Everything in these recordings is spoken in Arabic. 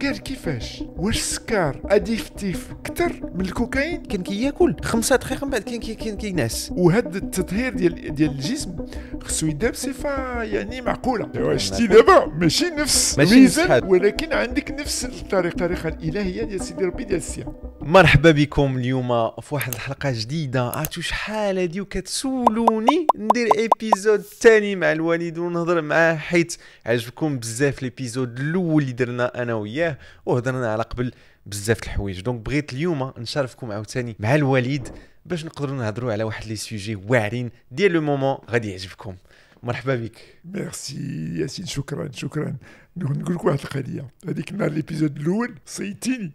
قال كيفاش واش السكر اديفتيف اكثر من الكوكايين كان كياكل خمسة دقائق من بعد كان كان كينعس وهذا التطهير ديال ديال الجسم خصو يدا بصفه يعني معقوله أيوة، شتي دابا ماشي نفس الميزان ولكن عندك نفس الطريقه الطريقه الالهيه ديال سيدي ربي ديال السيام مرحبا بكم اليوم في واحد الحلقه جديده عرفتوا شحال هادي وكتسولوني ندير ايبيزود ثاني مع الوالد ونهضر معاه حيت عجبكم بزاف ليبيزود الاول اللي درنا انا وياه ياه وهضرنا على قبل بزاف الحوايج دونك بغيت اليوم نشرفكم عاوتاني مع الوليد باش نقدروا نهضروا على واحد لي سوجي واعرين ديال لو مومون غادي يعجبكم مرحبا بك ميرسي ياسين شكرا شكرا نقول لك واحد القضيه هذيك النهار ليبيزود الاول صيتيني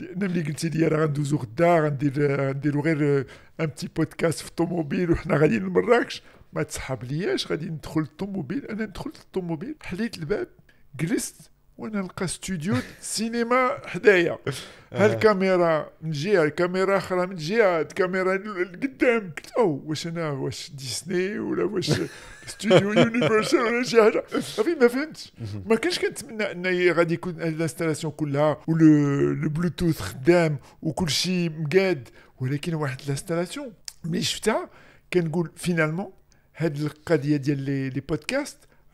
لان ملي قلتي لي راه غندوزو غدا غندير غنديرو غير ان بتي بودكاست في الطوموبيل وحنا غاديين لمراكش ما تسحب لياش غادي ندخل الطوموبيل انا دخلت للطوموبيل حليت الباب جلست ونلقى استوديو سينما حدايا هالكاميرا آه. من جهه كاميرا اخرى من جهه الكاميرا القدام قلت او واش انا واش ديزني ولا واش استوديو يونيفرسال ولا شي حاجه صافي ما فهمتش ما كنتش كنتمنى ان غادي يكون الانستالاسيون كلها والبلوتوث خدام وكل شيء مقاد ولكن واحد الانستالاسيون ملي شفتها كنقول فينالمون هاد القضيه ديال لي بودكاست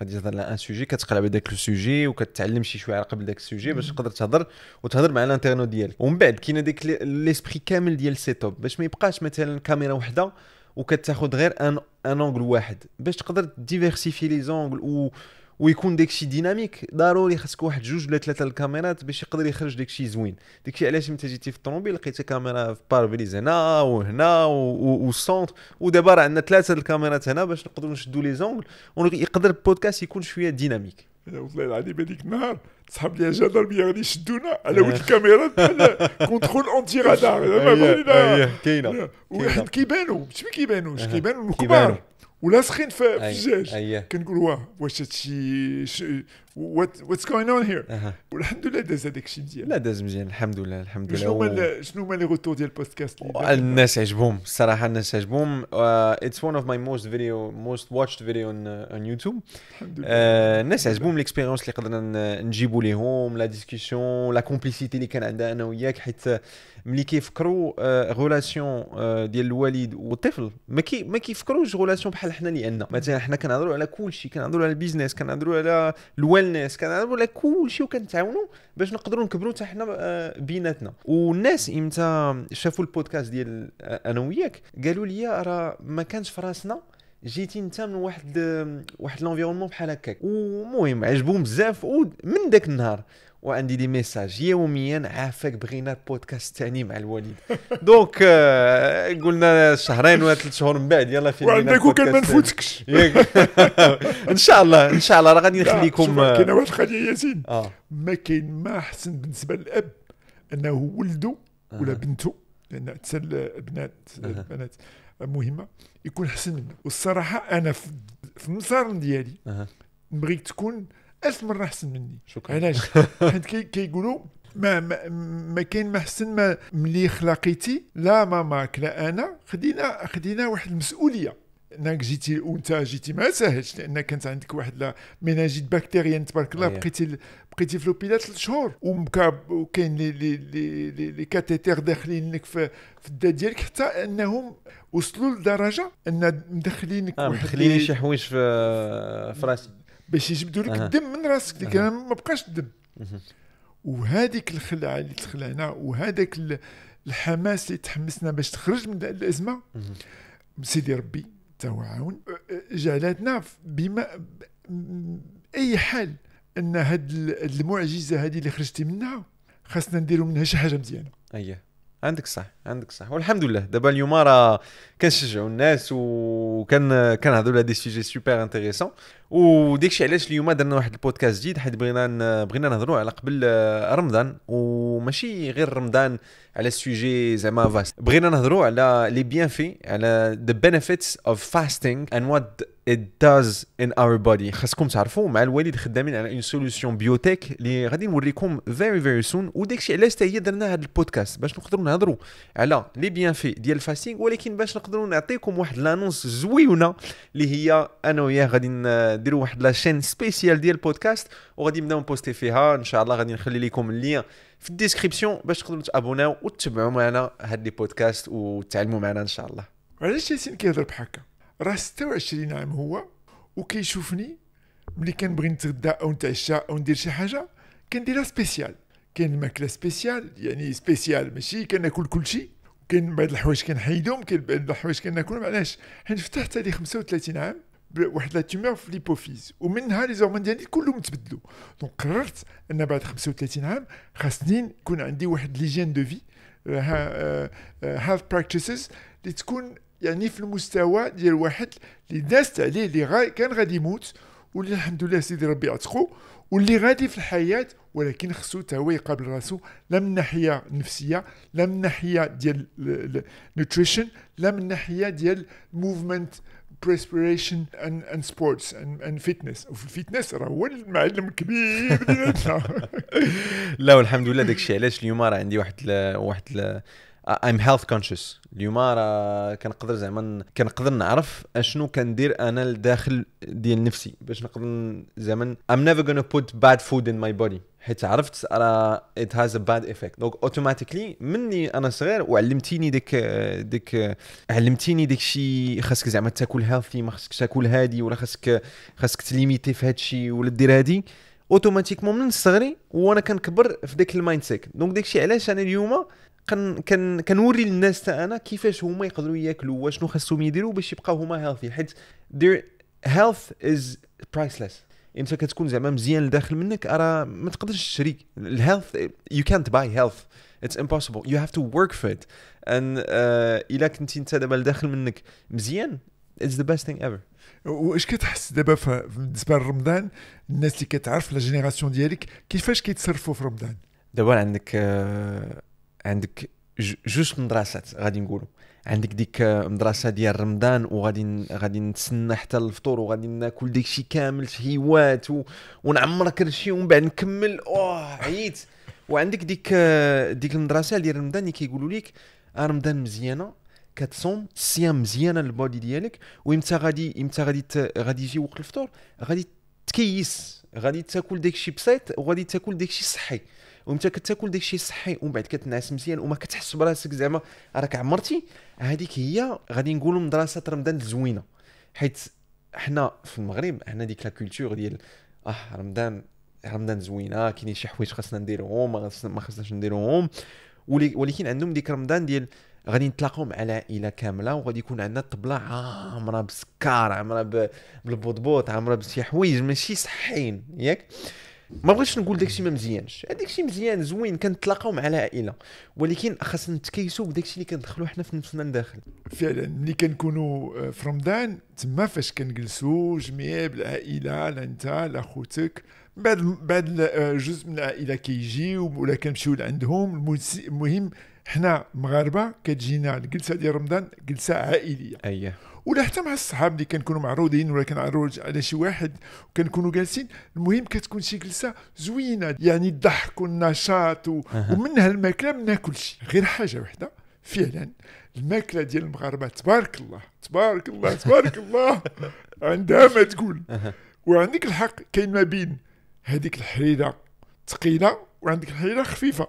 غادي تهضر على ان سوجي كتقلب داك السوجي وكتعلم شي شويه على قبل داك السوجي باش تقدر تهضر وتهضر مع الانترنو ديالك ومن بعد كاين ديك ليسبري كامل ديال سيتوب باش ما يبقاش مثلا كاميرا وحده وكتاخذ غير ان ان اونغل واحد باش تقدر ديفيرسيفي لي زونغل و ويكون داكشي ديناميك ضروري خاصك واحد جوج ولا ثلاثه الكاميرات باش يقدر يخرج داكشي زوين داكشي علاش انت جيتي في الطوموبيل لقيتي كاميرا في باربريز هنا وهنا والسونتر ودابا راه عندنا ثلاثه الكاميرات هنا باش نقدروا نشدوا لي زونغل ويقدر البودكاست يكون شويه ديناميك والله العظيم هذيك النهار صحاب لي بيا غادي يشدونا على آه. ود الكاميرا كونترول اونتي رادار أيوة، أيوة، كاينه كاينه وحنا كيبانوا ماشي كيبانوش كيبانوا الكبار Well la serine fait visage. Aïe, aïe, وات واتس جوين اون هير والحمد لله داز هذاك الشيء مزيان لا داز مزيان الحمد لله الحمد لله شنو هما شنو هما لي غوتور ديال البودكاست الناس عجبهم الصراحه الناس عجبهم اتس ون اوف ماي موست فيديو موست واتشد فيديو اون يوتيوب الحمد لله الناس عجبهم ليكسبيريونس اللي قدرنا نجيبو ليهم لا ديسكسيون لا كومبليسيتي اللي كان عندها انا وياك حيت ملي كيفكروا غولاسيون ديال الوالد والطفل ما كي ما كيفكروش غولاسيون بحال حنا اللي عندنا مثلا حنا كنهضروا على كل شيء كنهضروا على البيزنس كنهضروا على الوالد الناس كنعلموا على كل شيء وكنتعاونوا باش نقدروا نكبروا حتى حنا آه، بيناتنا والناس امتى شافوا البودكاست ديال آه، انا وياك قالوا لي راه ما كانش في راسنا جيتي انت من واحد واحد لافيرونمون بحال هكاك ومهم عجبهم بزاف ومن داك النهار وعندي دي ميساج يوميا عافاك بغينا البودكاست الثاني مع الوالد دونك آه، قلنا شهرين ولا ثلاث شهور من بعد يلا في وعندك وكان ما نفوتكش ان شاء الله ان شاء الله راه غادي نخليكم آه. كاينه واحد القضيه ياسين آه. ما كاين ما احسن بالنسبه للاب انه ولده ولا آه. بنته لان حتى البنات البنات مهمه يكون احسن منه والصراحه انا في المسار ديالي نبغيك تكون مرة احسن مني شكرا علاش حيت كيقولوا ما ما, ما كاين ما حسن ما ملي خلقيتي لا ماماك لا انا خدينا خدينا واحد المسؤوليه انك جيتي وانت جيتي ما ساهلش لان كانت عندك واحد لا ميناجيت بكتيريان تبارك الله بقيتي بقيتي في لوبيلا ثلاث شهور وكاين لي لي لي لي كاتيتير داخلين لك في, في الدا ديالك حتى انهم وصلوا لدرجه ان مدخلينك آه مدخلين شي حوايج في في راسي باش يجبدوا لك الدم من راسك ديك ما بقاش الدم وهذيك الخلعه اللي تخلعنا وهذاك الحماس اللي تحمسنا باش تخرج من الازمه سيدي ربي حتى هو عاون جعلتنا بما اي حال ان هاد المعجزه هذه اللي خرجتي منها خاصنا نديروا منها شي حاجه مزيانه اييه عندك صح عندك صح والحمد لله دابا اليوم راه كنشجعوا الناس وكان كان على دي سوجي سوبر انتريسون وديكشي علاش اليوم درنا واحد البودكاست جديد حيت بغينا بغينا نهضروا على قبل آه، رمضان وماشي غير رمضان على السوجي زعما فاست بغينا نهضروا على لي بيانفي على ذا بينيفيتس اوف فاستينغ اند وات it does in our body خاصكم تعرفوا مع الوالد خدامين على اون سوليسيون بيوتيك اللي غادي نوريكم فيري فيري سون وداكشي علاش حتى هي درنا هذا البودكاست باش نقدروا نهضروا على لي بيانفي ديال الفاستينغ ولكن باش نقدروا نعطيكم واحد لانونس زويونه اللي هي انا وياه غادي نديروا واحد لاشين سبيسيال ديال البودكاست وغادي نبداو نبوستي فيها ان شاء الله غادي نخلي لكم اللين في الديسكريبسيون باش تقدروا تابوناو وتتبعوا معنا هاد لي بودكاست وتعلموا معنا ان شاء الله علاش ياسين كيهضر بحال هكا راه 26 عام هو وكيشوفني ملي كنبغي نتغدى او نتعشى او ندير شي حاجه كنديرها سبيسيال كاين ماكله سبيسيال يعني سبيسيال ماشي كناكل كلشي كاين بعض الحوايج كنحيدهم كاين بعض الحوايج كناكلهم علاش حيت فتحت لي 35 عام بواحد لا تيمور في ليبوفيز ومنها لي زورمون ديالي كلهم تبدلوا دونك قررت ان بعد 35 عام خاصني يكون عندي واحد ليجين دو في هاف براكتيسز اللي تكون يعني في المستوى ديال واحد اللي دازت عليه اللي غا كان غادي يموت واللي الحمد لله سيدي ربي عتقو واللي غادي في الحياه ولكن خصو حتى هو يقابل راسو لا من ناحيه نفسيه لا من ناحيه ديال النوتريشن لا من ناحيه ديال موفمنت بريسبريشن اند سبورتس اند فيتنس وفي الفيتنس راه هو المعلم الكبير ديالنا لا والحمد لله داكشي علاش اليوم راه عندي واحد ل... واحد ل... ايم هيلث كونشس اليوم راه كنقدر زعما كنقدر نعرف اشنو كندير انا لداخل ديال نفسي باش نقدر زعما ام نيفر غانا بوت باد فود ان ماي بودي حيت عرفت راه ات هاز ا باد افكت دونك اوتوماتيكلي مني انا صغير وعلمتيني ديك ديك علمتيني ديك الشيء خاصك زعما تاكل هيلثي ما خاصك تاكل هادي ولا خاصك خاصك تليميتي في هاد الشيء ولا دير هادي اوتوماتيكمون من صغري وانا كنكبر في ديك المايند سيت دونك داكشي علاش انا اليوم كن كن كنوري للناس حتى انا كيفاش هما يقدروا ياكلوا واشنو خاصهم يديروا باش يبقاو هما هيلثي حيت their health is priceless يعني انت كتكون زعما مزيان لداخل منك راه ما تقدرش تشري الهيلث يو كانت باي هيلث اتس امبوسيبل يو هاف تو ورك فور ات ان الا كنتي انت دابا لداخل منك مزيان اتس ذا بيست ثينغ ايفر واش كتحس دابا بالنسبه لرمضان الناس اللي كتعرف لا جينيراسيون ديالك كيفاش كيتصرفوا في رمضان دابا عندك آه، عندك جوج مدرسات غادي نقولوا عندك ديك مدرسه ديال رمضان وغادي غادي نتسنى حتى الفطور وغادي ناكل داكشي كامل شهيوات ونعمر كرشي ومن بعد نكمل اوه عييت وعندك ديك ديك المدرسه ديال رمضان اللي كيقولوا لك آه، رمضان مزيانه كتصوم الصيام مزيانه للبودي ديالك وامتى غادي امتى غادي غادي يجي وقت الفطور غادي تكيس غادي تاكل داكشي بسيط وغادي تاكل داكشي صحي وانت كتاكل داكشي صحي ومن بعد كتنعس مزيان وما كتحس براسك زعما راك عمرتي هذيك هي غادي نقولوا مدرسه رمضان الزوينه حيت حنا في المغرب عندنا ديك لا كولتور ديال اه رمضان رمضان زوينه كاينين شي حوايج خاصنا نديرهم ما خاصناش نديرهم ولكن عندهم ديك رمضان ديال غادي نتلاقاو مع العائله كامله وغادي يكون عندنا الطبله عامره بسكار عامره بالبطبوط عامره بشي حوايج ماشي صحيين ياك ما بغيتش نقول داكشي ما مزيانش داكشي مزيان زوين كنتلاقاو مع العائله ولكن خاصنا نتكيسوا بداكشي اللي كندخلو حنا في نفسنا لداخل فعلا ملي كنكونوا آه، في رمضان تما فاش كنجلسوا جميع بالعائله لا انت لا خوتك بعد بعد آه، جزء من العائله كيجيو ولا كنمشيو لعندهم المهم حنا مغاربه كتجينا الجلسه ديال رمضان جلسه عائليه اييه ولا حتى مع الصحاب اللي كنكونوا معروضين ولا كنعرض على شي واحد وكنكونوا جالسين المهم كتكون شي جلسه زوينه يعني الضحك والنشاط و... أه. ومن هالماكله منها كلشي غير حاجه واحده فعلا الماكله ديال المغاربه تبارك الله تبارك الله تبارك الله عندها ما تقول وعندك الحق كاين ما بين هذيك الحريره ثقيله وعندك الحريره خفيفه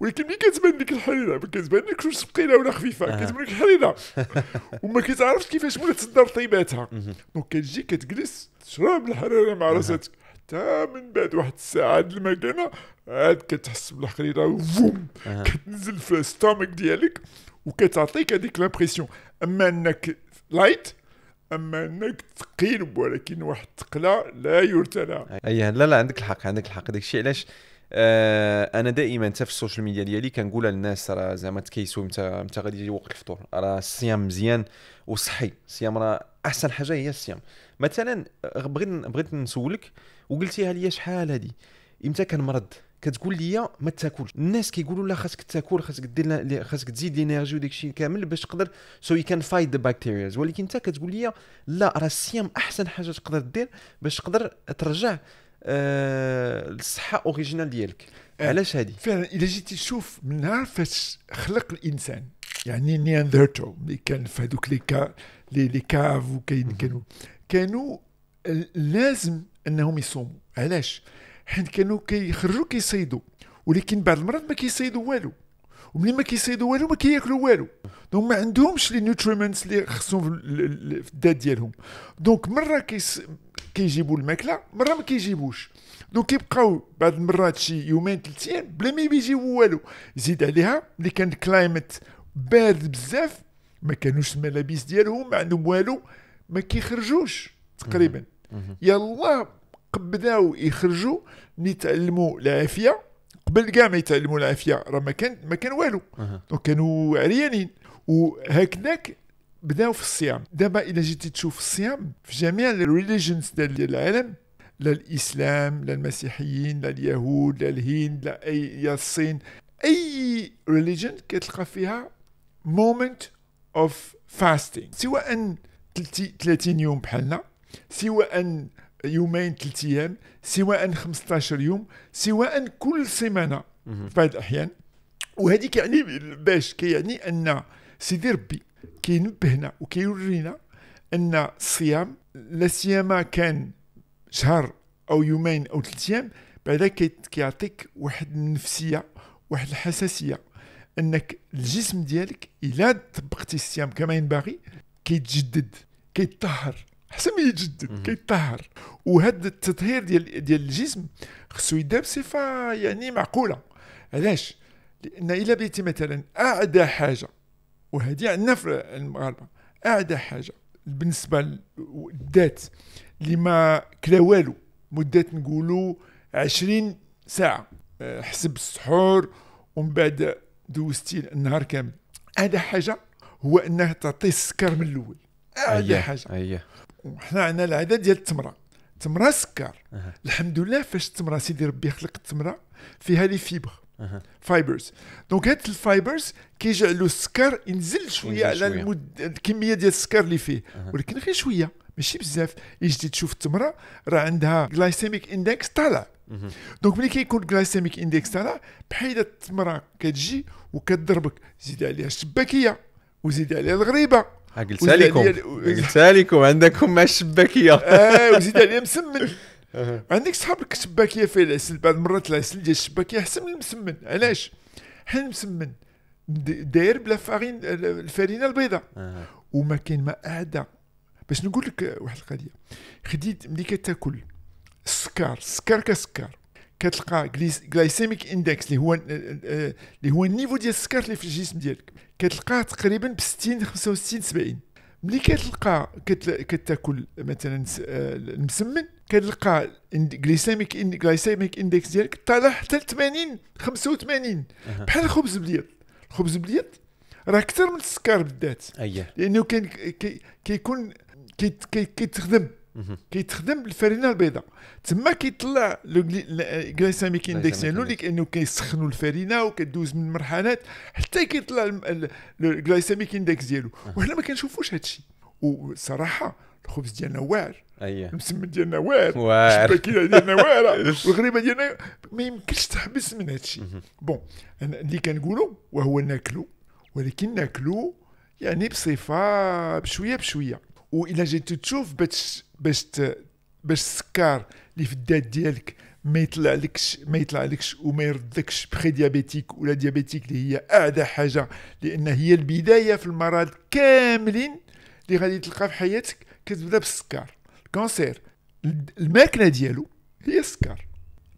ولكن ملي كتبان لك الحريره ما لك واش ثقيله ولا خفيفه آه. كتبان لك الحريره وما كتعرفش كيفاش تصدر طيباتها دونك كتجي كتجلس تشرب الحريره مع راسك حتى من بعد واحد الساعه عاد المكانه عاد كتحس بالحريره وفوم آه. كتنزل في الستومك ديالك وكتعطيك هذيك لابريسيون اما انك لايت اما انك ثقيل ولكن واحد الثقله لا يرتلى اي لا لا عندك الحق عندك الحق داكشي علاش آه، انا دائما حتى في السوشيال ميديا ديالي كنقولها للناس راه زعما تكيسوا امتى امتى غادي يجي وقت الفطور راه الصيام مزيان وصحي الصيام راه احسن حاجه هي الصيام مثلا آه، بغيت بغيت نسولك وقلتيها لي شحال هذه امتى كنمرض كتقول لي ما تاكلش الناس كيقولوا لا خاصك تاكل خاصك دير خاصك تزيد لينيرجي وداك الشيء كامل باش تقدر سو يو كان فايت ذا بكتيريا ولكن انت كتقول لي لا راه الصيام احسن حاجه تقدر دير باش تقدر ترجع آه، الصحه اوريجينال ديالك آه، علاش هذه فعلا الا جيتي تشوف من نهار فاش خلق الانسان يعني نياندرتو اللي كان في هذوك لي كا لي كاف وكاين كانوا كانوا لازم انهم يصوموا علاش حيت كانوا كيخرجوا كيصيدوا ولكن بعض المرات ما كيصيدوا والو وملي ما كيصيدوا والو ما كياكلوا والو دونك ما عندهمش لي نوتريمنتس اللي خصهم في الذات ديالهم دونك مره كيس كيجيبوا الماكله مره ما كيجيبوش دونك كيبقاو بعض المرات شي يومين ثلاث ايام بلا ما بيجيبوا والو زيد عليها اللي كان كلايمت بارد بزاف ما كانوش الملابس ديالهم ما عندهم والو ما كيخرجوش تقريبا يلا بداو يخرجوا ملي تعلموا العافيه قبل كاع ما يتعلموا العافيه راه ما كان ما كان والو دونك كانوا عريانين وهكذاك بداو في الصيام دابا الا جيتي تشوف الصيام في جميع الريليجنز ديال العالم لا الاسلام لا المسيحيين لا اليهود لا الهند لا اي يا الصين اي ريليجن كتلقى فيها مومنت اوف فاستينغ سواء 30 يوم بحالنا سواء يومين ثلاث ايام سواء 15 يوم سواء كل سيمانه في بعض الاحيان وهذيك يعني باش كيعني ان سيدي ربي كينبهنا وكيورينا ان الصيام لا سيما كان شهر او يومين او ثلاث ايام بعدا كيعطيك واحد النفسيه واحد الحساسيه انك الجسم ديالك الا طبقتي الصيام كما ينبغي كيتجدد كيتطهر حسن ما يتجدد كيتطهر وهذا التطهير ديال ديال الجسم خصو يدا بصفه يعني معقوله علاش لان الا بيتي مثلا اعدى حاجه وهذه عندنا في المغاربه اعدى حاجه بالنسبه للذات اللي ما كلا والو مده نقولوا 20 ساعه آه، حسب السحور ومن بعد دوزتي النهار كامل اعدى حاجه هو انها تعطي السكر من الاول اعدى أيه. حاجه أيه. وحنا عندنا العاده ديال التمره التمره سكر أه. الحمد لله فاش التمره سيدي ربي خلق التمره فيها لي فيبر فايبرز دونك هاد الفايبرز كيجعلوا السكر ينزل شويه على الكميه ديال السكر اللي فيه ولكن غير شويه ماشي بزاف الا جيتي تشوف التمره راه عندها جلايسيميك اندكس طالع دونك ملي كيكون جلايسيميك اندكس طالع بحال التمره كتجي وكتضربك زيد عليها الشباكيه وزيد عليها الغريبه قلتها لكم قلتها لكم عندكم مع الشباكيه اه وزيد عليها مسمن عندك صحابك الشباكيه فيها العسل بعض المرات العسل ديال الشباكيه احسن من المسمن علاش حنا المسمن داير بلا فارين الفرينه البيضاء وما كاين ما اعدى باش نقول لك واحد القضيه خديت ملي كتاكل السكر السكر كسكر كتلقى جلايسيميك اندكس اللي هو اللي هو النيفو ديال السكر اللي في الجسم ديالك كتلقاه تقريبا ب 60 65 70 ملي كتلقى كتاكل مثلا آه، المسمن كتلقى جليسيميك إن جليسيميك اندكس ديالك طالع حتى ل 80 85 بحال الخبز الابيض الخبز الابيض راه اكثر من السكر بالذات اييه لانه كان كيكون كي كيتخدم كيتخدم بالفرينه البيضاء تما كيطلع جليسيميك اندكس ديالو لانه كيسخنوا الفرينه وكدوز من مرحلات حتى كيطلع الجليسيميك اندكس ديالو وحنا ما كنشوفوش هادشي وصراحه الخبز ديالنا واعر اييه المسمن ديالنا واعر واعر الشباكيله ديالنا واعره والغريبه ديالنا ما يمكنش تحبس من هذا الشيء بون اللي كنقولوا وهو ناكلو ولكن ناكلو يعني بصفه بشويه بشويه والا جيت تشوف باش باش باش السكر اللي في الدات ديالك ما يطلع لكش ما يطلع لكش وما يردكش بخي ديابيتيك ولا ديابيتيك اللي هي اعدى حاجه لان هي البدايه في المرض كاملين اللي غادي تلقى في حياتك كتبدا بالسكر الكونسير الماكله ديالو هي السكر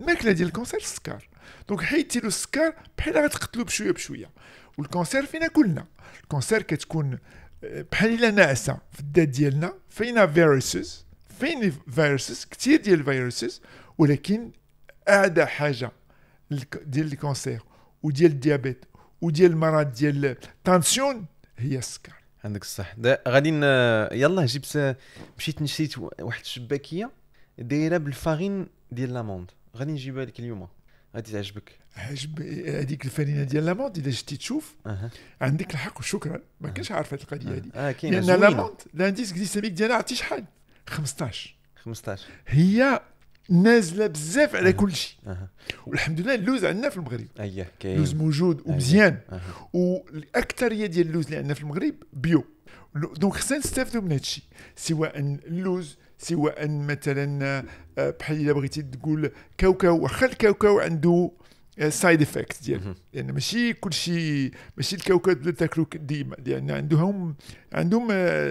الماكله ديال الكونسير السكر دونك حيدتي له السكر بحال غتقتلو بشويه بشويه والكونسير فينا كلنا الكونسير كتكون آه، بحال الا ناعسه في الذات ديالنا فينا فيروسز فين فيروسز كثير ديال الفيروسز ولكن اعدى حاجه ديال الكونسير وديال الديابيت وديال المرض ديال التانسيون هي السكر عندك الصح غادي يلا جبت مشيت نشريت واحد الشباكيه دايره بالفارين ديال لاموند غادي نجيبها لك اليوم غادي تعجبك عجب هذيك الفرينه ديال لاموند اذا شتي تشوف أه. عندك الحق وشكرا ما كانش عارف هذه القضيه هذه آه. آه لان لاموند الانديس غليسيميك ديالها عرفتي شحال 15 15 هي نازله بزاف على كل شيء والحمد لله اللوز عندنا في المغرب اييه كاين اللوز موجود ومزيان والاكثريه ديال اللوز اللي عندنا في المغرب بيو دونك خصنا نستافدوا من هذا الشيء سواء اللوز سواء مثلا آه، بحال الا بغيتي تقول كاوكاو واخا الكاوكاو عنده سايد افكت ديالو لان ماشي كلشي ماشي الكاوكاو اللي تاكلو ديما لان يعني عندهم عندهم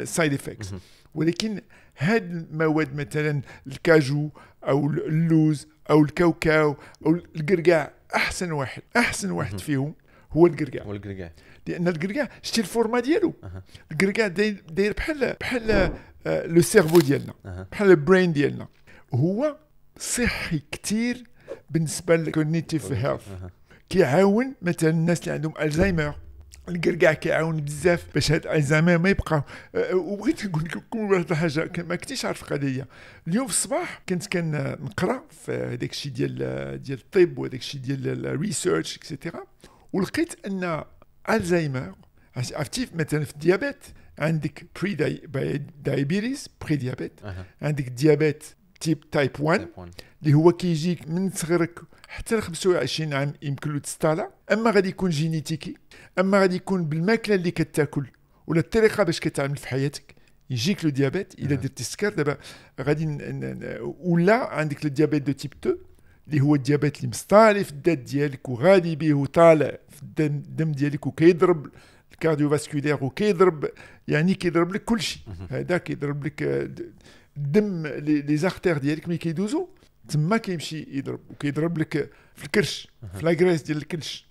سايد آه، افكت ولكن هاد المواد مثلا الكاجو او اللوز او الكاوكاو او القرقاع احسن واحد احسن واحد فيهم هو القرقاع هو القرقاع لان القرقاع شتي الفورما ديالو القرقاع داير بحال بحال آه، لو سيرفو ديالنا بحال البرين ديالنا هو صحي كثير بالنسبه للكوجنيتيف هيلث كيعاون مثلا الناس اللي عندهم الزهايمر القرقع كيعاون بزاف باش هاد العزماء ما يبقاو أه، وبغيت نقول لكم واحد الحاجه ما كنتيش عارف القضيه اليوم في الصباح كنت كنقرا في هذاك الشيء ديال ديال الطب وهذاك الشيء ديال الريسيرش اكسيتيرا ولقيت ان الزهايمر عرفتي مثلا في الديابيت عندك بري دايبيريز بري ديابيت عندك ديابيت تيب تايب 1 اللي هو كيجيك من صغرك حتى ل 25 عام يمكن له تستطلع اما غادي يكون جينيتيكي اما غادي يكون بالماكله اللي كتاكل ولا الطريقه باش كتعامل في حياتك يجيك لو ديابيت الا نعم. درتي السكر دابا غادي ولا عندك لو ديابيت دو تيب 2 اللي هو الديابيت اللي مستالي في الدات ديالك وغادي به وطالع في الدم ديالك وكيضرب الكارديو فاسكولير وكيضرب يعني كيضرب لك كل شيء هذا كيضرب لك آه، الدم لي زارتير ديالك ملي كيدوزو تما كيمشي يضرب وكيضرب لك في الكرش في لاغريس ديال الكرش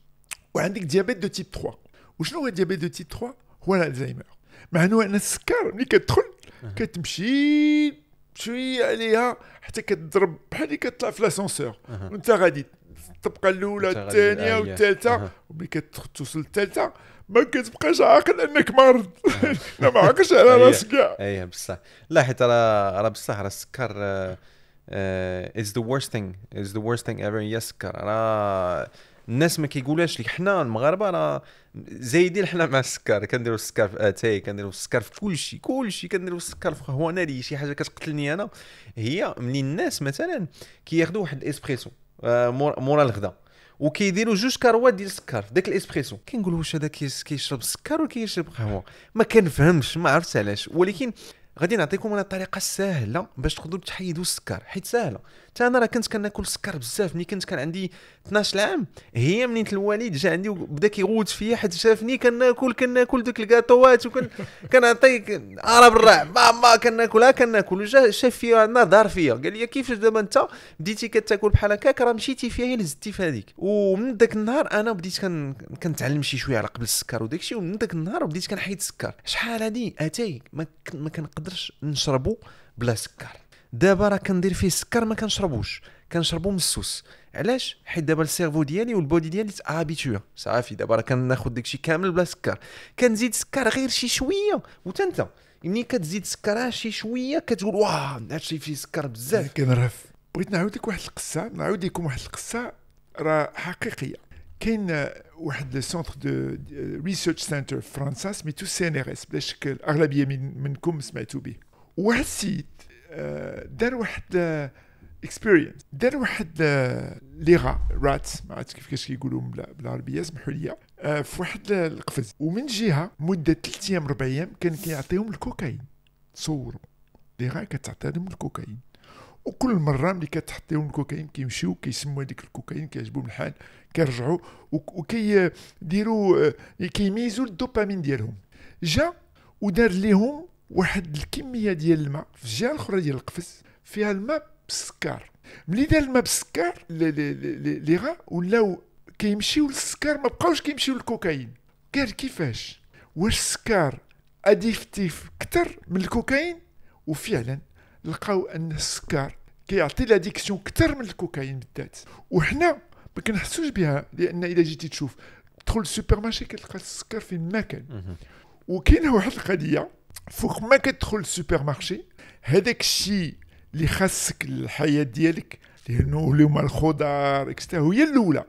وعندك ديابيت دو تيب 3 وشنو هو ديابيت دو تيب 3 هو الزهايمر مع ان السكر ملي كتدخل كتمشي شويه عليها حتى كتضرب بحال اللي كتطلع في لاسونسور وانت غادي الطبقه الاولى الثانيه والثالثه وملي كتوصل الثالثه ما كتبقاش عاقل انك مرض ما عاقلش على أيوه. راسك كاع أيوه، بصح لا حيت راه راه بصح راه السكر آه، آه، is the worst thing is the worst thing ever yes كرا. الناس ما كيقولهاش لك حنا المغاربه راه زايدين حنا مع السكر كنديروا السكر في اتاي كنديروا السكر في كلشي كلشي كنديروا السكر في قهوه ناري شي حاجه كتقتلني انا هي ملي الناس مثلا كياخذوا واحد الاسبريسو آه، مورا الغدا وكيديروا جوج كروات ديال السكر في داك الاسبريسو كنقول واش هذا كيشرب سكر ولا كيشرب قهوه ما كنفهمش ما عرفتش علاش ولكن غادي نعطيكم انا الطريقه السهله باش تقدروا تحيدوا السكر حيت سهله حتى انا راه كنت كناكل سكر بزاف ملي كنت كان عندي 12 عام هي منين الوالد جا عندي وبدا كيغوت فيا حيت شافني كناكل كناكل دوك الكاطوات وكن كنعطي عرب بالرع ماما كناكلها كناكل وجا شاف فيا نظر فيا قال لي كيفاش دابا انت بديتي كتاكل بحال هكاك راه مشيتي فيها هي لزدتي في هذيك ومن ذاك النهار انا بديت كن... كنتعلم شي شويه على قبل السكر وداك الشيء ومن ذاك النهار بديت كنحيد السكر شحال هذه اتاي ما كنقدرش نشربو بلا سكر دابا راه كندير فيه سكر ما كنشربوش كنشربو من السوس علاش حيت دابا السيرفو ديالي والبودي ديالي تابيتو صافي دابا راه كناخذ داكشي كامل بلا سكر كنزيد سكر غير شي شويه وتا انت ملي كتزيد سكر شي شويه كتقول واه هادشي فيه سكر بزاف كنرف بغيت نعاود لك واحد القصه نعاود لكم واحد القصه راه حقيقيه كاين واحد لو سونتر دو ريسيرش سنتر في فرنسا سميتو سي ان ار اس بلا شك الاغلبيه منكم سمعتوا به واحد السيد دار واحد اكسبيرينس دار واحد ليغا رات ما عرفتش كيف كاش كيقولوا بالعربيه اسمحوا لي آه، في واحد القفز ومن جهه مده ثلاث ايام اربع ايام كان كيعطيهم الكوكايين تصوروا ليغا كتعطيهم الكوكايين وكل مره ملي كتحط لهم الكوكايين كيمشيو كيسموا هذيك الكوكايين كيعجبهم الحال كيرجعوا وكيديروا آه، كيميزوا الدوبامين ديالهم جا ودار ليهم واحد الكميه ديال الماء في الجهه الاخرى ديال القفص فيها الماء بالسكر ملي دار الماء بالسكر لي غا ولاو كيمشيو للسكر ما بقاوش كيمشيو للكوكايين قال كيفاش واش السكر اديفتيف كتر من الكوكايين وفعلا لقاو ان السكر كيعطي لاديكسيون كتر من الكوكايين بالذات وحنا ما كنحسوش بها لان اذا جيتي تشوف تدخل السوبر مارشي كتلقى السكر في كان وكاينه واحد القضيه فوق ما كتدخل السوبر مارشي هذاك الشيء اللي خاصك الحياه ديالك لانه اللي هما الخضار اكستا هي الاولى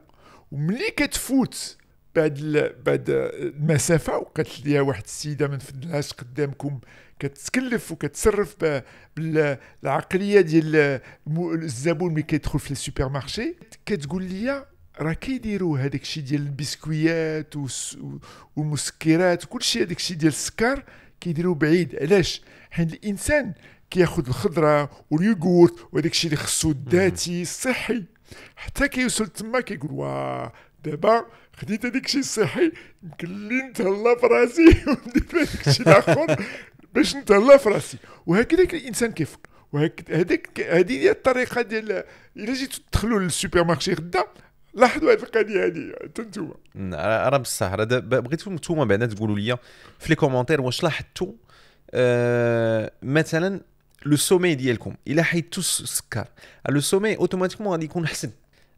وملي كتفوت بعد بعد المسافه وقالت لي واحد السيده من فدلاش قدامكم كتكلف وكتصرف بالعقليه ديال الزبون ملي كيدخل في السوبر مارشي كتقول لي راه كيديروا هذاك الشيء ديال البسكويات والمسكرات وكل شيء هذاك الشيء ديال السكر كيديروا بعيد علاش حين الانسان كياخذ الخضره واليوغورت وهذاك الشيء اللي خصو الذاتي الصحي حتى كيوصل تما كيقول واه دابا خديت هذاك الشيء الصحي يمكن لي نتهلا فراسي وندير هذاك الشيء الاخر باش نتهلا فراسي وهكذا الانسان كيفكر وهكذا هذيك هذه هي الطريقه ديال الا جيتو تدخلوا للسوبر مارشي غدا لاحظوا هذه القضيه هذه حتى انتم راه بصح راه بغيتكم نتوما بعدا تقولوا لي في لي كومونتير واش لاحظتوا أه مثلا لو سومي ديالكم الا حيدتوا السكر لو سومي اوتوماتيكمون غادي يكون حسن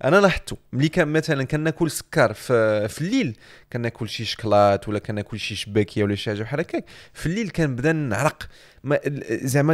انا لاحظتو ملي كان مثلا كناكل سكر في, في الليل كناكل شي شكلاط ولا كناكل شي شباكيه ولا شي حاجه بحال هكاك في الليل كنبدا نعرق زعما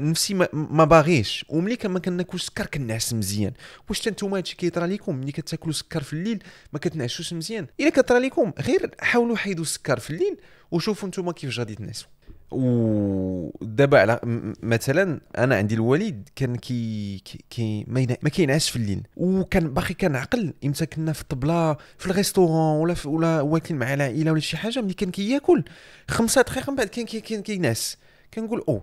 نفسي ما, ما باغيش وملي كان ما كناكل سكر كنعس مزيان واش حتى نتوما هادشي كيطرى لكم ملي كتاكلوا سكر في الليل ما كتنعسوش مزيان الا كطرى لكم غير حاولوا حيدوا السكر في الليل وشوفوا نتوما كيفاش غادي تنعسوا ودابا على مثلا انا عندي الوالد كان كي كي ما كينعس في الليل وكان باقي كنعقل امتى كنا في الطبله في الريستورون ولا في ولا واكلين مع العائله ولا شي حاجه ملي كان كياكل خمسة دقائق من بعد كان كان كينعس كنقول او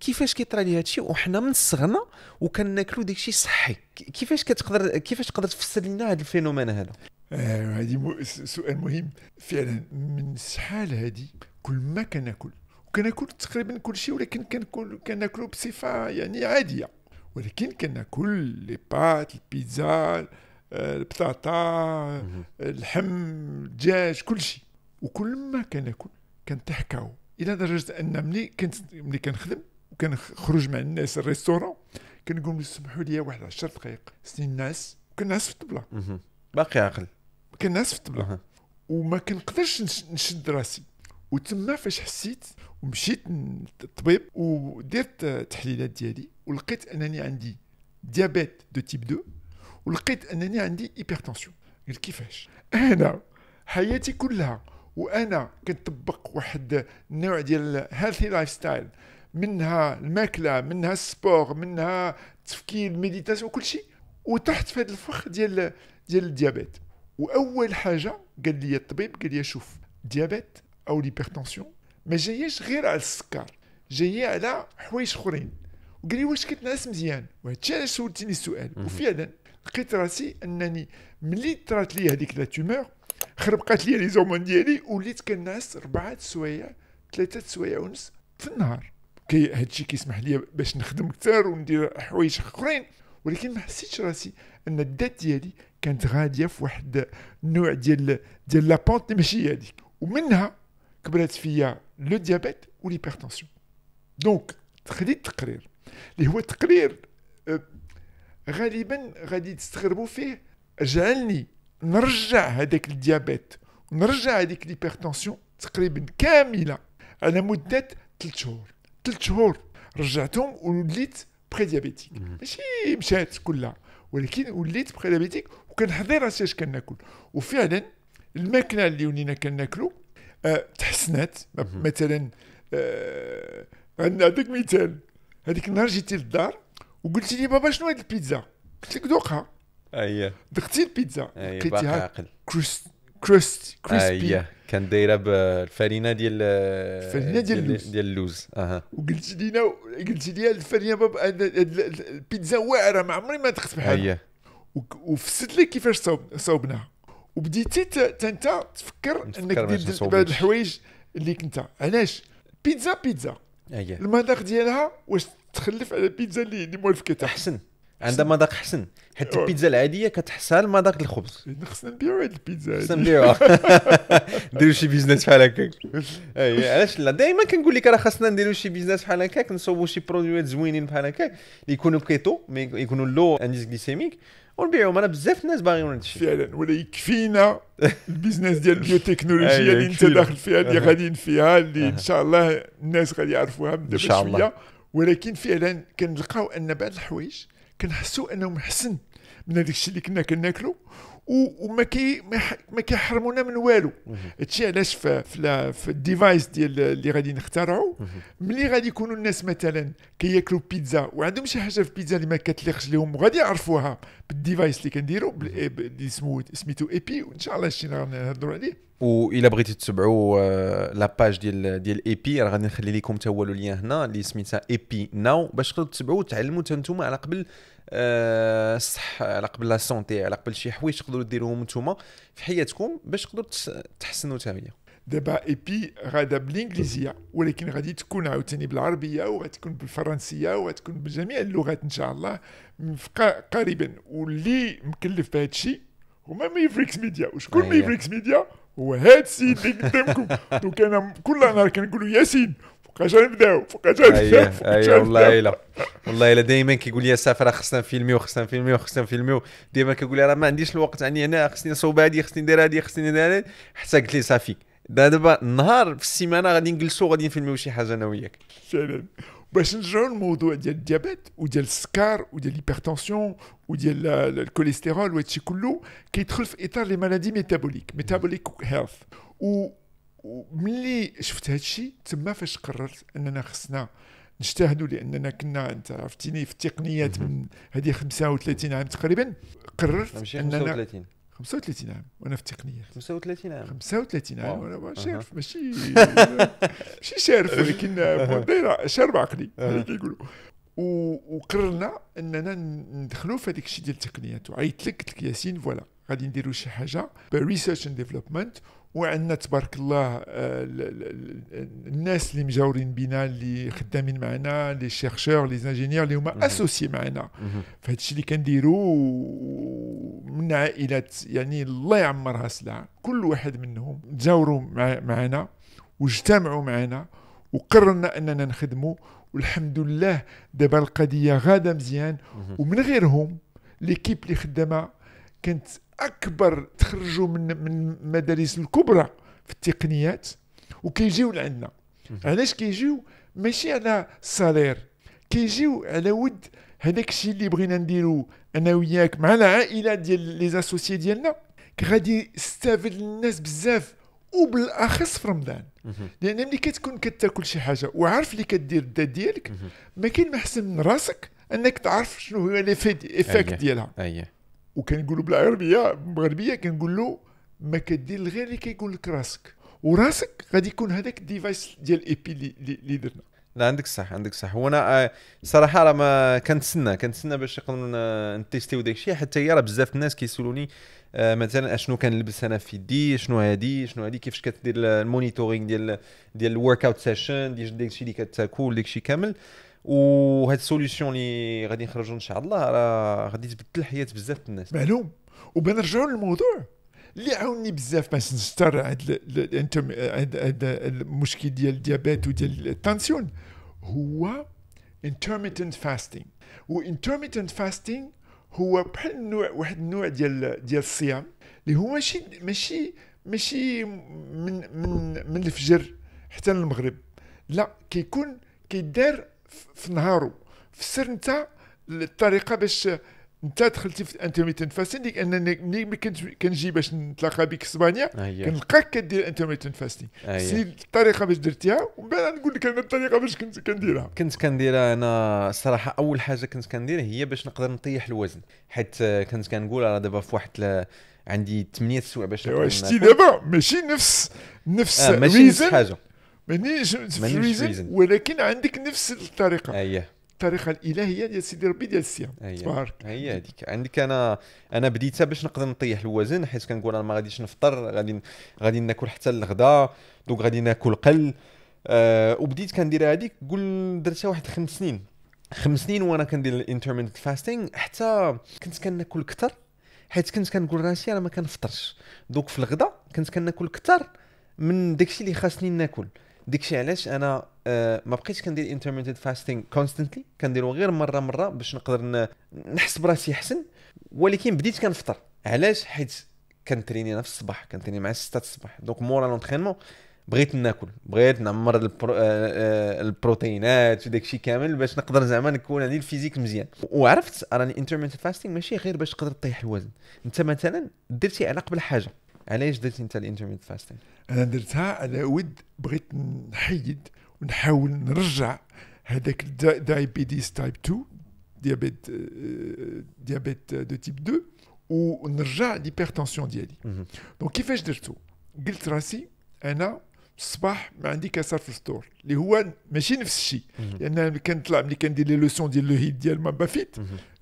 كيفاش كيطرى لي هادشي وحنا من صغنا وكناكلو داكشي صحي كيفاش كتقدر كيفاش تقدر تفسر لنا هذا الفينومين هذا هذه آه، سؤال مهم فعلا من شحال هذه كل ما كناكل كناكل تقريبا كل شيء ولكن كنكل كناكلو بصفه يعني عاديه ولكن كناكل لي بات البيتزا آه، البطاطا اللحم الدجاج كل شيء وكل ما كناكل كنتحكاو الى درجه ان ملي كنت ملي كنخدم وكنخرج مع الناس الريستورون كنقول سمحوا لي واحد 10 دقائق سنين الناس كنعس في الطبله باقي عاقل كنعس في الطبله وما كنقدرش نشد راسي وتما فاش حسيت ومشيت للطبيب ودرت التحليلات ديالي ولقيت انني عندي ديابيت دو تيب 2 ولقيت انني عندي هايبرتونسيون قلت كيفاش انا حياتي كلها وانا كنطبق واحد النوع ديال هيلثي لايف ستايل منها الماكله منها السبور منها التفكير الميديتاسيون وكل شيء وطحت في هذا الفخ ديال ديال الديابيت واول حاجه قال لي الطبيب قال لي شوف ديابيت او ليبرتونسيون ما جاياش غير على السكر جايه على حوايج اخرين وقال لي واش كتنعس مزيان وهادشي علاش سولتيني السؤال وفعلا لقيت راسي انني ملي طرات لي هذيك لا تومور خربقات لي لي زومون ديالي وليت كنعس ربعة سوايع ثلاثة سوايع ونص في النهار كي هادشي كيسمح لي باش نخدم كثر وندير حوايج اخرين ولكن ما حسيتش راسي ان الذات ديالي كانت غاديه في واحد النوع ديال ديال لابونت ماشي هذيك ومنها كبرت فيا لو ديابيت والهيبرتنسيون دونك تخلي تقرير اللي هو تقرير آه، غالبا غادي تستغربوا فيه جعلني نرجع هذاك الديابيت ونرجع هذيك الهيبرتنسيون تقريبا كامله على مده 3 شهور 3 شهور رجعتهم وليت بري ديابيتيك ماشي مشات كلها ولكن وليت بري ديابيتيك وكنحضر راسي اش كناكل وفعلا الماكله اللي ولينا كناكلو أه، تحسنت مثلا أه، نعطيك مثال هذيك النهار جيتي للدار وقلت لي بابا شنو هاد البيتزا قلت لك ذوقها اييه دقتي البيتزا أيه، لقيتيها كروست كروست كريسبي اييه كان دايره بالفرينه ديال آه، الفرينه ديال اللوز ديال اللوز اها وقلت لينا قلت لي الفرينه بابا البيتزا واعره ما عمري ما دقت بحالها اييه وفسد لي كيفاش صوبناها وبديتي انت تفكر انك دير بهاد الحوايج اللي كنت علاش بيتزا بيتزا المذاق ديالها واش تخلف على البيتزا اللي اللي موالفك احسن عندها مذاق احسن حيت البيتزا العاديه ما داك الخبز خصنا نبيعو هاد البيتزا خصنا نبيعوها نديرو شي بيزنس بحال هكاك اي علاش لا دائما كنقول لك راه خصنا نديرو شي بيزنس بحال هكاك نصوبو شي برودويات زوينين بحال هكاك اللي يكونوا كيتو مي يكونوا لو انديس غليسيميك ونبيعهم انا بزاف الناس باغيين الشيء فعلا ولا يكفينا البيزنس ديال البيوتكنولوجيا اللي انت داخل فيها اللي غاديين فيها اللي ان شاء الله الناس غادي يعرفوها من دابا شويه ولكن فعلا كنلقاو ان بعض الحوايج كنحسوا انهم حسن من هذاك الشيء اللي كنا كناكلو وما كي ما كيحرمونا من والو هادشي علاش في في الديفايس ديال اللي غادي نخترعوا ملي غادي يكونوا الناس مثلا كياكلوا بيتزا وعندهم شي حاجه في بيتزا اللي ما كتليقش لهم وغادي يعرفوها بالديفايس اللي كنديرو اللي اسمه سميتو ايبي وان شاء الله هادشي نهضروا عليه والا بغيتي تتبعوا آه، لاباج ديال ديال ايبي راه غادي نخلي لكم تا هو لو هنا اللي سميتها ايبي ناو باش تقدروا تتبعوا وتعلموا حتى نتوما على قبل الصحه آه، على قبل لا سونتي على قبل شي حوايج تقدروا ديروهم نتوما في حياتكم باش تقدروا تحسنوا حتى دابا دابا ايبي غادا بالانجليزيه ولكن غادي تكون عاوتاني بالعربيه وغتكون بالفرنسيه وغتكون بجميع اللغات ان شاء الله قريبا واللي مكلف بهذا الشيء هما ميفريكس ميديا وشكون ميفريكس أيوة. ميديا هو هاد السيد اللي قدامكم دونك انا كل نهار كنقول ياسين فوقاش غنبداو فوقاش غنبداو أيوه، أيوه، والله الا والله الا دائما كيقول لي سافر خصنا نفيلميو وخصنا نفيلميو وخصنا نفيلميو دائما كيقول لي راه ما عنديش الوقت عندي هنا خصني نصوب هذه خصني ندير هذه خصني ندير هذه حتى قلت لي صافي دابا النهار في السيمانه غادي نجلسوا غادي نفيلميو شي حاجه انا وياك باش نرجعوا للموضوع ديال الديابيت وديال السكر وديال الهيبرتونسيون وديال الكوليسترول وهادشي كله كيدخل في اطار لي مالادي ميتابوليك ميتابوليك هيلث و وملي شفت هادشي تما فاش قررت اننا خصنا نجتهدوا لاننا كنا انت عرفتيني في التقنيات من هذه 35 عام تقريبا قررت اننا 35 35 عام وانا في التقنيات 35 عام 35 عام وانا شارف ماشي ماشي شارف ولكن شارب عقلي كيقولوا وقررنا اننا ندخلوا في هذاك الشيء ديال التقنيات وعيطت لك قلت لك ياسين فوالا غادي نديروا شي حاجه بريسيرش اند ديفلوبمنت وعندنا تبارك الله آه، الناس اللي مجاورين بنا اللي خدامين معنا لي شيرشور لي انجينيور اللي هما اسوسي معنا فهاد الشيء اللي كنديرو من عائلات يعني الله يعمرها سلعه كل واحد منهم تجاوروا معنا واجتمعوا معنا وقررنا اننا نخدموا والحمد لله دابا القضيه غاده مزيان ومن غيرهم ليكيب اللي خدامه كانت اكبر تخرجوا من من المدارس الكبرى في التقنيات وكيجيو لعندنا علاش كيجيو ماشي على السالير كيجيو على ود هذاك الشيء اللي بغينا نديرو انا وياك مع العائله ديال لي اسوسي ديالنا غادي يستافد الناس بزاف وبالاخص في رمضان لان ملي كتكون كتاكل شي حاجه وعارف اللي كدير الدات ديالك ما كاين ما احسن من راسك انك تعرف شنو هو لي ايفيكت أيه. ديالها أيه. يقولوا بالعربيه المغربيه كنقول له ما كدير غير اللي كيقول لك راسك وراسك غادي يكون هذاك الديفايس ديال اي بي اللي درنا لا عندك صح عندك صح وانا آه، صراحه راه ما كنتسنى كنتسنى باش نقدروا نتيستيو داك الشيء حتى هي راه بزاف الناس كيسولوني آه، مثلا اشنو كنلبس انا في يدي شنو هادي شنو هادي كيفاش كدير المونيتورينغ ديال ديال الورك اوت سيشن ديال داك الشيء اللي كتاكل داك الشيء كامل وهاد السوليسيون اللي غادي نخرجوا ان شاء الله راه غادي تبدل حياه بزاف الناس معلوم وبنرجعوا للموضوع اللي عاوني بزاف باش نستر هاد المشكل ديال الديابيت وديال التنسيون هو intermittent fasting و intermittent fasting هو بحال نوع واحد النوع ديال ديال الصيام اللي هو ماشي ماشي ماشي من من من الفجر حتى للمغرب لا كيكون كيدار في نهارو في السر نتاع الطريقه باش انت دخلتي في الانترميتنت فاستينغ لان ملي كنت كنجي باش نتلاقى بك اسبانيا أيوة. كنلقاك كدير انترميتنت فاستينغ أيوة. سي الطريقه باش درتيها ومن بعد نقول لك انا الطريقه باش كنت كنديرها كنت كنديرها انا الصراحه اول حاجه كنت كندير هي باش نقدر نطيح الوزن حيت كنت كنقول انا دابا في واحد عندي 8 سوايع باش ايوا شتي دابا ماشي نفس نفس آه ماشي نفس حاجه مانيش فريزن ولكن عندك نفس الطريقه اييه الطريقه الالهيه ديال سيدي ربي ديال السيام تبارك هي هذيك عندك انا انا بديتها باش نقدر نطيح الوزن حيت كنقول انا ما غاديش نفطر غادي غادي ناكل حتى الغداء دوك غادي ناكل قل أه وبديت كندير هذيك قول درتها واحد خمس سنين خمس سنين وانا كندير الانترمنت فاستينغ حتى كنت كناكل كثر حيت كنت كنقول راسي انا ما كنفطرش دوك في الغداء كنت كناكل كثر من داكشي اللي خاصني ناكل داكشي علاش انا آه، ما بقيتش كندير انترميتد فاستينغ كونستنتلي كنديرو غير مره مره باش نقدر نحس براسي احسن ولكن بديت كنفطر علاش حيت كنتريني انا في الصباح كنتريني مع 6 الصباح دونك مورا لونترينمون بغيت ناكل بغيت نعمر البرو... آه، آه، البروتينات وداكشي كامل باش نقدر زعما نكون عندي الفيزيك مزيان وعرفت راني انترميتد فاستينغ ماشي غير باش تقدر تطيح الوزن انت مثلا درتي على قبل حاجه علاش درت انت الانترميد فاستين انا درتها على ود بغيت نحيد ونحاول نرجع هذاك دايبيديس تايب 2 ديابيت ديابيت دو تيب 2 ونرجع ليبرتونسيون ديالي دونك كيفاش درتو قلت راسي انا الصباح ما عندي كسر في الفطور اللي هو ماشي نفس الشيء لان كنطلع ملي كندير لي لوسون ديال لو هيت ديال مابافيت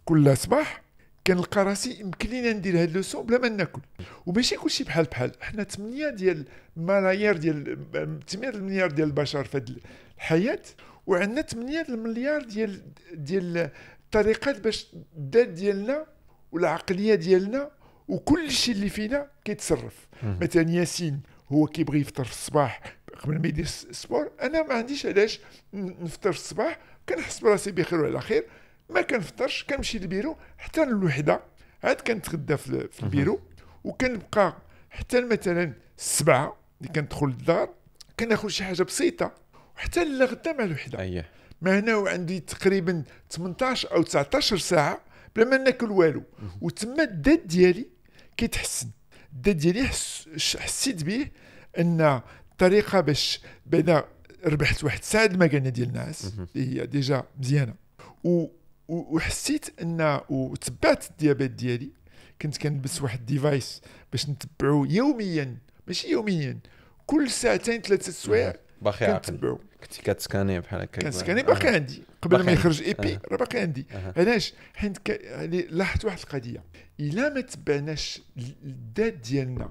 كل صباح كنلقى راسي يمكن لينا ندير هاد لوسون بلا ما ناكل وماشي كلشي بحال بحال حنا 8 ديال ملايير ديال 8 المليار ديال البشر في هاد الحياه وعندنا 8 المليار ديال ديال الطريقات باش الذات ديالنا والعقليه ديالنا وكل شيء اللي فينا كيتصرف مثلا ياسين هو كيبغي يفطر في الصباح قبل ما يدير السبور انا ما عنديش علاش نفطر في الصباح كنحس براسي بخير وعلى خير ما كنفطرش كنمشي للبيرو حتى الوحده عاد كنتغدى في البيرو وكنبقى حتى مثلا السبعه اللي كندخل للدار كناخذ شي حاجه بسيطه وحتى للغدا مع الوحده أيه. ما هنا عندي تقريبا 18 او 19 ساعه بلا ما ناكل والو وتما الدات ديالي كيتحسن الدات ديالي حس حسيت به ان الطريقه باش بعدا ربحت واحد الساعه المكانه ديال الناس اللي هي ديجا مزيانه و وحسيت ان وتبعت الديابات ديالي كنت كنلبس واحد الديفايس باش نتبعو يوميا ماشي يوميا كل ساعتين ثلاثه سوايع باقي كنتبعو كنتي كتسكاني بحال هكا كنسكاني باقي آه. عندي قبل ما يخرج اي بي آه. راه باقي عندي آه. علاش حيت ك... يعني لاحظت واحد القضيه الا ما تبعناش الذات ديالنا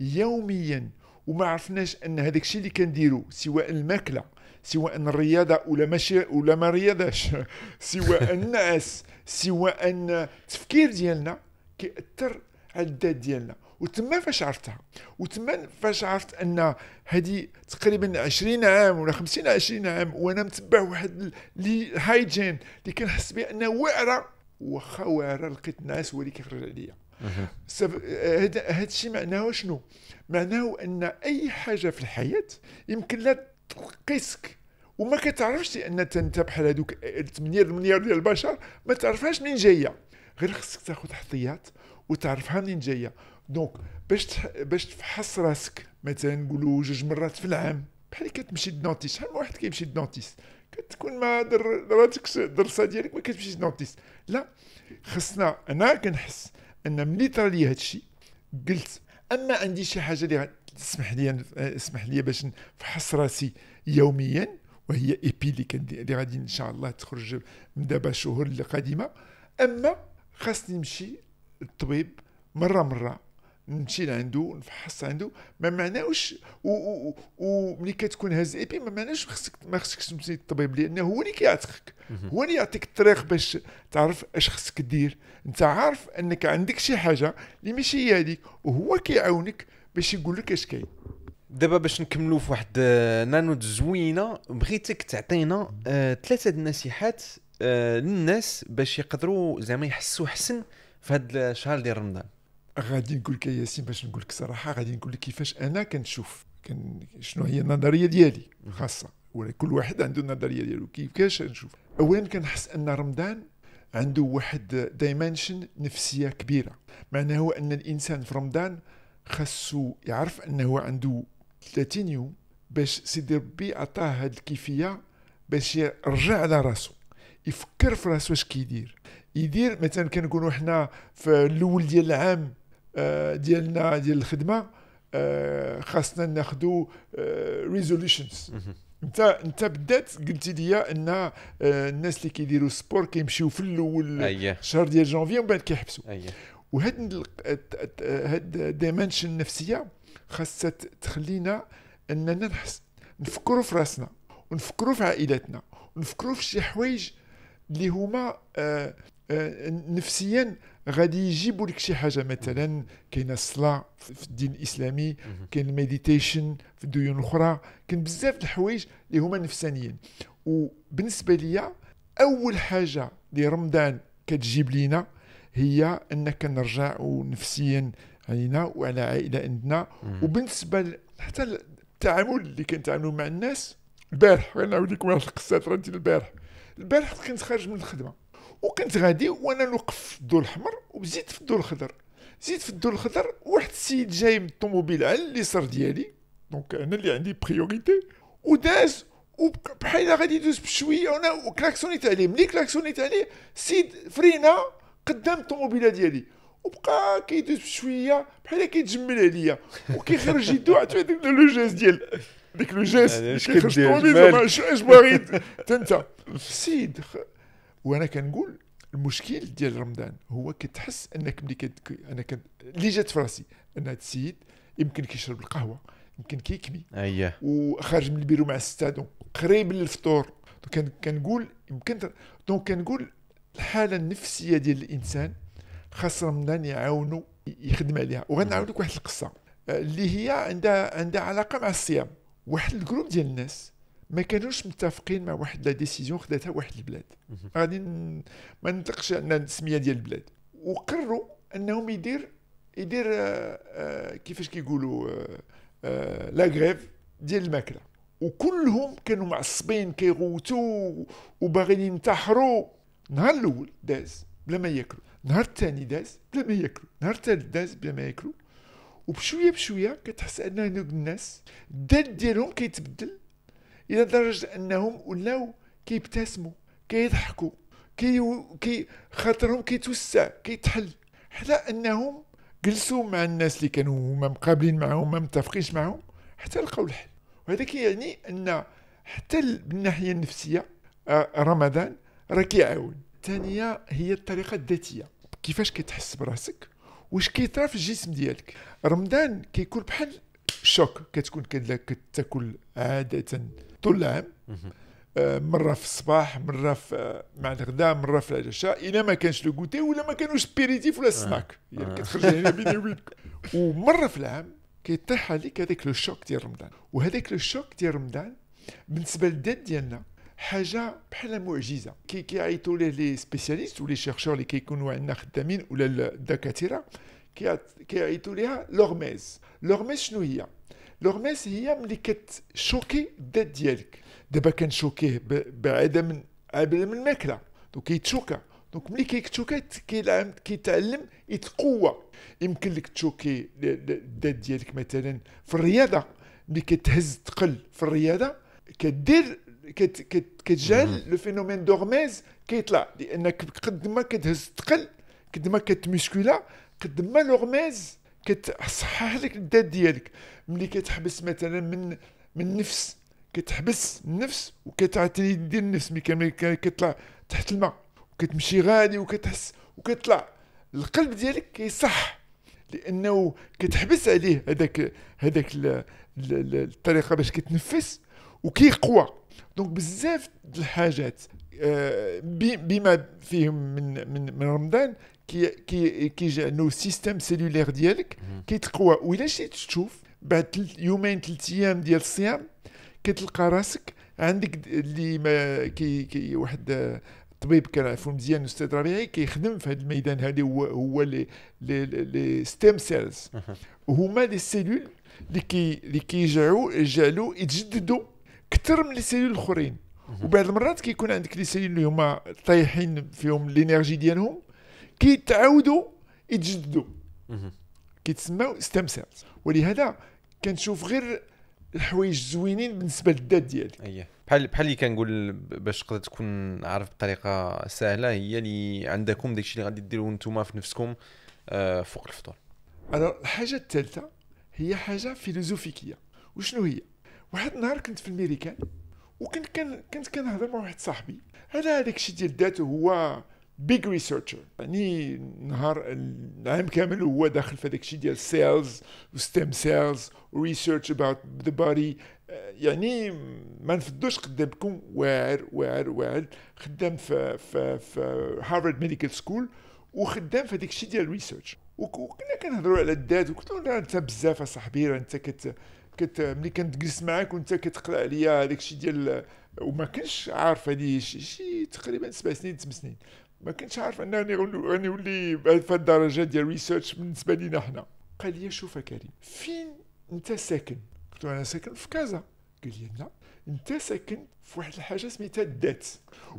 يوميا وما عرفناش ان هذاك الشيء اللي كنديرو سواء الماكله سواء الرياضه ولا ماشي ولا ما رياضاش سواء الناس سواء التفكير ديالنا كيأثر على الذات ديالنا وتما فاش عرفتها وتما فاش عرفت ان هذه تقريبا 20 عام ولا 50 20 عام وانا متبع واحد الهايجين اللي كنحس به انه واعره واخا واعره لقيت ناس هو اللي كيخرج عليا هذا الشيء معناه شنو؟ معناه ان اي حاجه في الحياه يمكن لا تقيسك وما كتعرفش ان تنت بحال هذوك 8 مليار ديال البشر ما تعرفهاش منين جايه غير خصك تاخذ حطيات وتعرفها منين جايه دونك باش باش تفحص راسك مثلا نقولوا جوج مرات في العام بحال كتمشي للدونتيست شحال من واحد كيمشي للدونتيست كتكون ما دراتك الدرسه ديالك ما كتمشيش للدونتيست لا خصنا انا كنحس ان ملي طرا لي هادشي قلت اما عندي شي حاجه اللي تسمح لي اسمح لي باش نفحص راسي يوميا وهي ايبي اللي اللي غادي ان شاء الله تخرج من دابا الشهور القادمه اما خاصني نمشي للطبيب مره مره نمشي لعندو نفحص عندو ما معناوش وملي كتكون هاز ايبي ما معناوش خصك ما خصكش تمشي للطبيب لانه هو اللي كيعتقك هو اللي يعطيك الطريق باش تعرف اش خصك دير انت عارف انك عندك شي حاجه اللي ماشي هي هذيك وهو كيعاونك باش يقول لك اش كاين دابا باش نكملوا في واحد آه، نانوت زوينه بغيتك تعطينا آه، ثلاثه النصيحات آه، للناس باش يقدروا زعما يحسوا حسن في هذا الشهر ديال رمضان غادي نقول لك ياسين باش نقول لك صراحه غادي نقول لك كيفاش انا كنشوف كن شنو هي النظريه ديالي خاصه ولا كل واحد عنده النظريه ديالو كيفاش نشوف اولا كنحس ان رمضان عنده واحد دايمنشن نفسيه كبيره معناه هو ان الانسان في رمضان خاصو يعرف انه عنده 30 يوم باش سيدي ربي عطاه هاد الكيفيه باش يرجع على راسو يفكر في راسو واش كيدير يدير مثلا كنقولوا حنا في الاول ديال العام آه، ديالنا ديال الخدمه آه، خاصنا ناخذوا آه، ريزوليوشنز انت انت بالذات قلتي لي ان الناس اللي كيديروا سبور كيمشيو في الاول الشهر أيه. ديال جانفي ومن بعد كيحبسوا أيه. وهاد هاد ديمنشن النفسيه خاصة تخلينا اننا نحس نفكروا في راسنا ونفكروا في عائلاتنا ونفكروا في شي حوايج اللي هما آآ آه، آآ آه، نفسيا غادي يجيبوا لك شي حاجه مثلا كاينه الصلاه في الدين الاسلامي كاين المديتيشن في الديون الاخرى كاين بزاف الحوايج اللي هما نفسانيين وبالنسبه ليا اول حاجه لرمضان كتجيب لينا هي انك نرجع نفسيا علينا وعلى عائله عندنا وبالنسبه حتى التعامل اللي كنتعاملوا مع الناس البارح نعاود لكم واحد القصه ديال البارح البارح كنت خارج من الخدمه وكنت غادي وانا نوقف في الدور الاحمر وزيد في الدور الخضر زيد في الدور الخضر واحد السيد جاي من الطوموبيل على اليسار ديالي دونك انا اللي عندي بريوريتي وداز وبحال غادي يدوز بشويه وانا كلاكسونيت عليه ملي كلاكسونيت عليه السيد فرينا قدام الطوموبيله ديالي وبقى كيدوز بشويه بحال كيتجمل عليا وكيخرج يدو عرفتي هذاك لو جيست ديال ديك لو جيست يعني اش كدير اش باغي انت السيد وانا كنقول المشكل ديال رمضان هو كتحس انك ملي انا كان اللي جات في راسي ان هذا السيد يمكن كيشرب القهوه يمكن كيكمي اييه وخارج من البيرو مع السته دونك قريب للفطور كنقول يمكن دونك كنقول الحاله النفسيه ديال الانسان خاصهم رمضان يعاونوا يخدم عليها وغنعاود لك واحد القصه آه، اللي هي عندها عندها علاقه مع الصيام واحد الجروب ديال الناس ما كانوش متفقين مع واحد لا ديسيزيون خداتها واحد البلاد غادي ما نطلقش على السميه ديال البلاد وقروا انهم يدير يدير آه، آه، كيفاش كيقولوا لا غريف ديال الماكله وكلهم كانوا معصبين كيغوتوا وباغيين ينتحروا نهار الاول داز بلا ما ياكلوا نهار الثاني داز بلا ما ياكلوا نهار الثالث داز بلا ما ياكلوا وبشويه بشويه كتحس ان هذوك الناس الدال ديالهم كيتبدل الى درجه انهم ولاو كيبتسموا كيضحكوا كي كي خاطرهم كيتوسع كيتحل حتى انهم جلسوا مع الناس اللي كانوا هما مقابلين معاهم ما متفقينش معاهم حتى لقاو الحل وهذا كيعني ان حتى من الناحيه النفسيه آه، رمضان راه كيعاون الثانيه هي الطريقه الذاتيه كيفاش كتحس براسك واش كيطرا في الجسم ديالك رمضان كيكون بحال شوك كتكون كتاكل عاده طول العام آه، مره في الصباح مره في آه، مع الغداء مره في العشاء الا ما كانش لو كوتي ولا ما كانوش بيريتيف ولا آه. سناك يعني كتخرج هنا بيني وبينك ومره في العام كيطيح عليك هذاك لو شوك ديال رمضان وهذاك لو شوك ديال رمضان بالنسبه للذات ديالنا حاجه بحال معجزه كي كيعيطوا ليه لي سبيسياليست ولي شيرشور اللي كيكونوا عندنا خدامين ولا الدكاتره كيعيطوا ليها لورميز لورميز شنو هي لورميز هي ملي كتشوكي الذات ديالك دابا كنشوكيه بعدم عدم الماكله دونك كيتشوكا دونك ملي كيتشوكا كيتعلم يتقوى يمكن لك تشوكي الذات ديالك مثلا في الرياضه ملي كتهز تقل في الرياضه كدير كت كت لو فينومين دورميز كيطلع لانك قد ما كتهز الثقل قد ما كتمشكلا قد ما لورميز كتصحح لك الذات ديالك ملي كتحبس مثلا من من النفس كتحبس النفس وكتعتري دير النفس ملي كتطلع تحت الماء وكتمشي غادي وكتحس وكتطلع القلب ديالك كيصح لانه كتحبس عليه هذاك هذاك الطريقه باش كتنفس وكيقوى دونك بزاف الحاجات آه، بما فيهم من من من رمضان كي كي كيجعلوا السيستم سيلولير ديالك كيتقوى وإلا شي تشوف بعد يومين ثلاث ايام ديال الصيام كتلقى راسك عندك اللي ما كي, كي واحد الطبيب آه، كنعرفو مزيان الاستاذ ربيعي كيخدم في هذا الميدان هذا هو هو لي لي لي ستيم سيلز هما لي سيلول اللي كي اللي كيجعلوا يجعلوا يتجددوا اكثر من لي سيلول الاخرين وبعض المرات كيكون عندك لي سيلول اللي هما طايحين فيهم لينيرجي ديالهم كيتعاودوا يتجددوا كيتسموا ستيم سيلز ولهذا كنشوف غير الحوايج زوينين بالنسبه للذات ديالك أيه. بحال بحال اللي كنقول باش تقدر تكون عارف بطريقه سهله هي اللي عندكم داكشي اللي غادي ديروه نتوما في نفسكم آه، فوق الفطور الحاجه الثالثه هي حاجه فيلوزوفيكيه وشنو هي واحد النهار كنت في الميريكان وكنت كان كنت كنهضر مع واحد صاحبي على هذاك الشيء ديال الداتا هو بيج ريسيرشر يعني نهار العام كامل هو داخل في هذاك الشيء ديال سيلز وستيم سيلز وريسيرش اباوت ذا بادي يعني ما نفدوش قدامكم واعر واعر واعر خدام في في في هارفارد ميديكال سكول وخدام في هذاك الشيء ديال الريسيرش وكنا كنهضروا على الذات وقلت له انت بزاف اصاحبي انت كت كت ملي كنتجلس معاك وانت كتقرا عليا هذاك الشيء ديال وما كنتش عارف هذه شي, شي تقريبا سبع سنين ثمان سنين ما كنتش عارف ان غنولي بهذه الدرجه ديال ريسيرش بالنسبه لينا حنا قال لي شوف يا كريم فين انت ساكن قلت له انا ساكن في كازا قال لي لا انت ساكن في واحد الحاجه سميتها الدات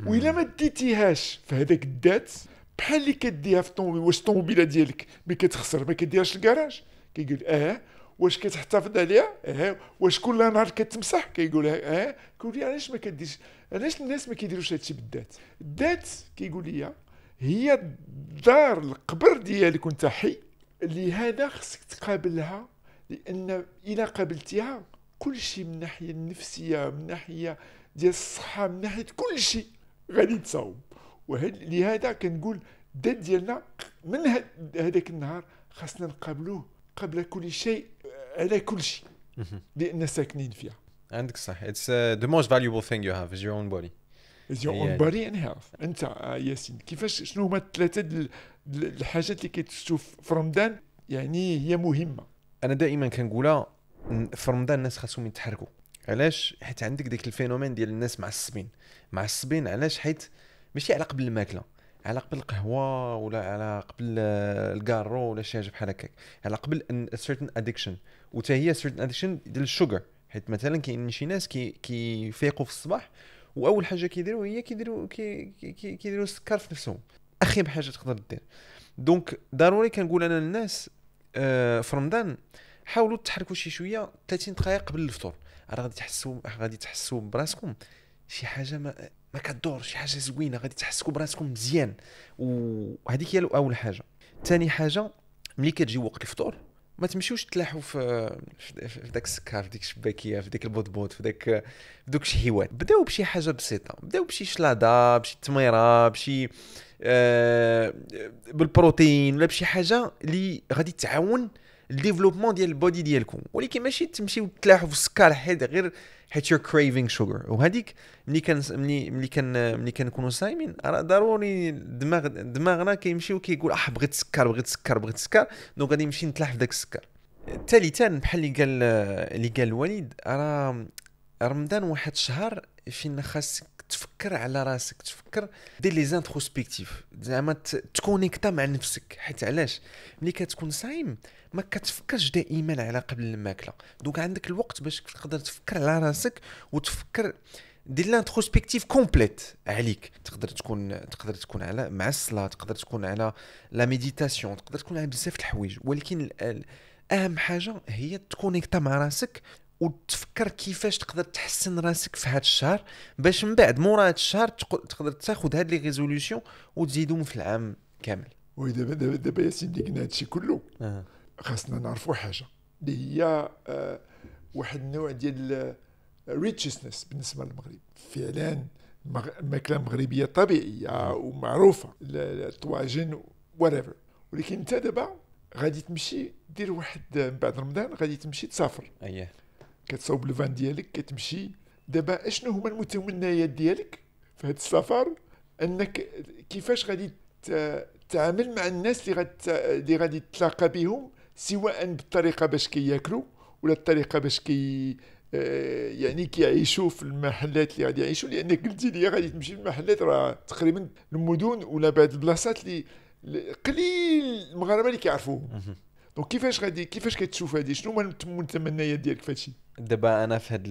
والا ما ديتيهاش في هذاك الدات بحال اللي كديها في الطوموبيل واش الطوموبيله ديالك ما كتخسر ما كديهاش الكراج كيقول اه واش كتحتفظ عليها اه واش كل نهار كتمسح كيقول اه كيقول لي علاش ما كديرش علاش الناس ما كيديروش هادشي بالذات الذات كيقول لي هي الدار القبر ديالك وانت حي لهذا خصك تقابلها لان الى قابلتيها كل شيء من الناحيه النفسيه من ناحيه ديال الصحه من ناحيه كل شيء غادي تصاوب لهذا كنقول الذات ديالنا من هذاك النهار خاصنا نقابلوه قبل كل شيء على كل شيء لان ساكنين فيها عندك صح اتس ذا موست فاليوبل ثينغ يو هاف از يور اون بودي از يور اون بودي اند هيلث انت ياسين كيفاش شنو هما الثلاثه الحاجات اللي كتشوف في رمضان يعني هي مهمه انا دائما كنقولها في رمضان الناس خاصهم يتحركوا علاش حيت عندك ديك الفينومين ديال الناس معصبين معصبين علاش حيت ماشي علاقه بالماكله على قبل القهوه ولا على قبل الكارو ولا شي حاجه بحال هكاك على قبل ان اديكشن وتا هي سيرتن اديكشن ديال الشوغر حيت مثلا كاين شي ناس كي كيفيقوا في الصباح واول حاجه كيديروا هي كيديروا كيديروا كي السكر في نفسهم اخيب حاجه تقدر دير دونك ضروري كنقول انا للناس آه في رمضان حاولوا تحركوا شي شويه 30 دقائق قبل الفطور راه غادي تحسوا غادي تحسوا براسكم شي حاجه ما ما كدور شي حاجه زوينه غادي تحسكم براسكم مزيان وهذيك هي اول حاجه ثاني حاجه ملي كتجي وقت الفطور ما تمشيوش تلاحوا في في داك السكر في ديك الشباكيه في ديك البوطبوط في داك في دوك الشهيوات بداو بشي حاجه بسيطه بداو بشي شلاضه بشي تميره بشي آه بالبروتين ولا بشي حاجه اللي غادي تعاون الديفلوبمون ديال البودي ديالكم ولكن ماشي تمشيو تلاحوا في السكر حيت غير حيت يور كريفينغ شوغر وهذيك ملي كان ملي ملي كان ملي كنكونوا صايمين راه ضروري الدماغ دماغنا كيمشي وكيقول اح آه، بغيت سكر بغيت سكر بغيت سكر دونك غادي نمشي نتلاح في داك السكر ثالثا بحال اللي قال اللي قال الوالد راه رمضان واحد الشهر فين خاصك تفكر على راسك تفكر دير لي زانتروسبكتيف زعما تكونيكتا مع نفسك حيت علاش ملي كتكون صايم ما كتفكرش دائما على قبل الماكله دونك عندك الوقت باش تقدر تفكر على راسك وتفكر دير لانتروسبكتيف كومبليت عليك تقدر تكون تقدر تكون على مع الصلاه تقدر تكون على لا ميديتاسيون تقدر تكون على بزاف الحوايج ولكن اهم حاجه هي تكونيكتا مع راسك وتفكر كيفاش تقدر تحسن راسك في هذا الشهر باش من بعد مورا هذا الشهر تقدر تاخذ هاد لي ريزوليسيون وتزيدهم في العام كامل وي دابا دابا دابا ياسين اللي قلنا هادشي كله خاصنا نعرفوا حاجه اللي هي آه، واحد النوع ديال ريتشنس آه، بالنسبه للمغرب فعلا الماكله المغربيه طبيعيه ومعروفه الطواجن وريفر ولكن انت دابا غادي تمشي دير واحد آه، من بعد رمضان غادي تمشي تسافر اييه كتصاوب الفان ديالك كتمشي دابا اشنو هما المتمنيات ديالك في هذا السفر انك كيفاش غادي تتعامل مع الناس اللي غادي اللي غادي تلاقى بهم سواء بالطريقه باش كياكلوا ولا الطريقه باش كي آه، يعني كيعيشوا في المحلات اللي غادي يعيشوا لانك قلتي لي غادي تمشي للمحلات راه تقريبا المدن ولا بعض البلاصات اللي قليل المغاربه اللي كيعرفوهم دونك كيفاش غادي كيفاش كتشوف هادي شنو هما المتمنيات ديالك فهادشي دابا انا في هاد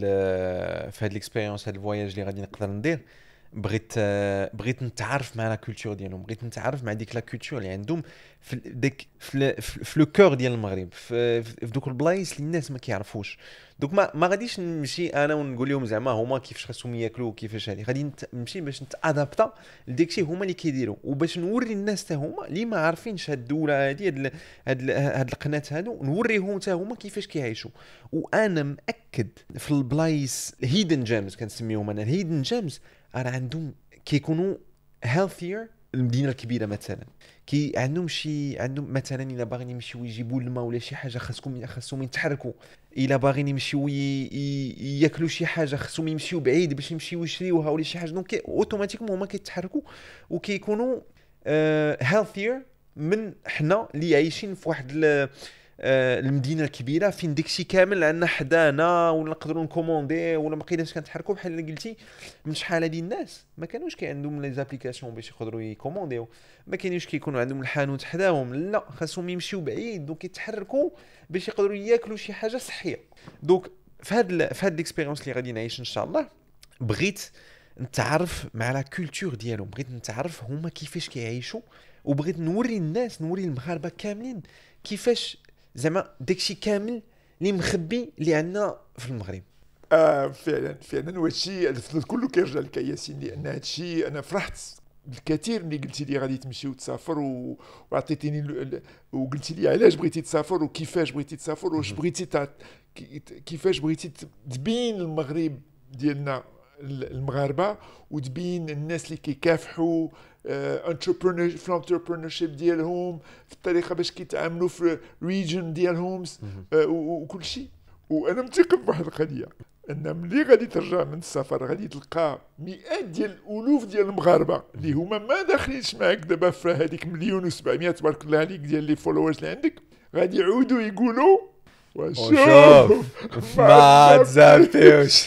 في هاد الاكسبيريونس هاد الفواياج اللي غادي نقدر ندير بغيت بغيت نتعرف مع لا كولتور ديالهم بغيت نتعرف مع ديك لا كولتور اللي عندهم في ديك في لو كور ديال المغرب في, في دوك البلايص اللي الناس ما كيعرفوش دوك ما, ما غاديش نمشي انا ونقول لهم زعما هما كيفاش خاصهم ياكلوا وكيفاش هادي غادي نمشي باش نتادابتا لديك شي هما اللي كيديروا وباش نوري الناس حتى هما اللي ما عارفينش هاد الدوله هادي هاد هاد, هاد القناه هادو نوريهم حتى هما كيفاش كيعيشوا وانا مأكد في البلايص هيدن جيمز كنسميهم انا الهيدن جيمز راه عندهم كيكونوا هيلثير المدينه الكبيره مثلا كي عندهم شي عندهم مثلا الا باغيين يمشيو يجيبوا الماء ولا شي حاجه خاصكم خاصهم يتحركوا الا باغيين يمشيو ياكلوا شي حاجه خاصهم يمشيو بعيد باش يمشيو يشريوها ولا شي حاجه دونك اوتوماتيكمون هما كيتحركوا وكيكونوا هيلثير آه، من حنا اللي عايشين في واحد آه، المدينه الكبيره فين داكشي كامل عندنا حدانا ولا نقدروا نكوموندي ولا ما بقيناش كنتحركوا بحال اللي قلتي من شحال هادي الناس ما كانوش كي عندهم لي زابليكاسيون باش يقدروا يكومونديو ما كاينينش كيكونوا عندهم الحانوت حداهم لا خاصهم يمشيو بعيد دونك يتحركوا باش يقدروا ياكلوا شي حاجه صحيه دونك في هاد في هاد ليكسبيريونس اللي غادي نعيش ان شاء الله بغيت نتعرف مع لا كولتور ديالهم بغيت نتعرف هما كيفاش كيعيشوا وبغيت نوري الناس نوري المغاربه كاملين كيفاش زعما داكشي كامل اللي مخبي اللي عندنا في المغرب اه فعلا فعلا وهادشي كله كيرجع لك ياسين لان هادشي انا فرحت الكثير ملي قلتي لي غادي تمشي وتسافر وعطيتيني وقلتي لي علاش بغيتي تسافر وكيفاش بغيتي تسافر واش بغيتي تع... كيفاش بغيتي تبين المغرب ديالنا المغاربه وتبين الناس اللي كيكافحوا آه، في الانتربرونورشيب ديالهم في الطريقه باش كيتعاملوا في الريجن ديالهم آه، وكل شيء وانا متيقن بواحد القضيه ان ملي غادي ترجع من السفر غادي تلقى مئات ديال الالوف ديال المغاربه اللي هما ما داخلينش معك دابا في هذيك مليون و700 تبارك الله عليك ديال لي فولورز اللي عندك غادي يعودوا يقولوا وشوف ما تزابتوش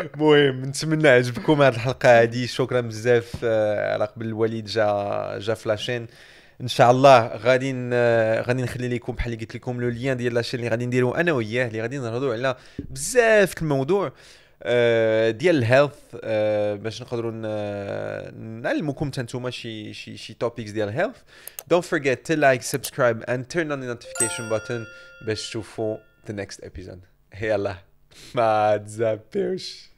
المهم نتمنى عجبكم هذه الحلقه هذه شكرا بزاف آه، على قبل الوليد جا جا فلاشين ان شاء الله غادي غادي نخلي لكم بحال اللي قلت لكم لو ليان ديال لاشين اللي غادي نديرو انا وياه اللي غادي نهضروا على بزاف الموضوع آه، ديال الهيلث آه، باش نقدروا نعلموكم تانتوما شي شي شي توبيكس ديال الهيلث دونت فورغيت تو لايك سبسكرايب اند تيرن اون نوتيفيكيشن باتون باش تشوفوا ذا نيكست ابيزود يلا ما تزابيوش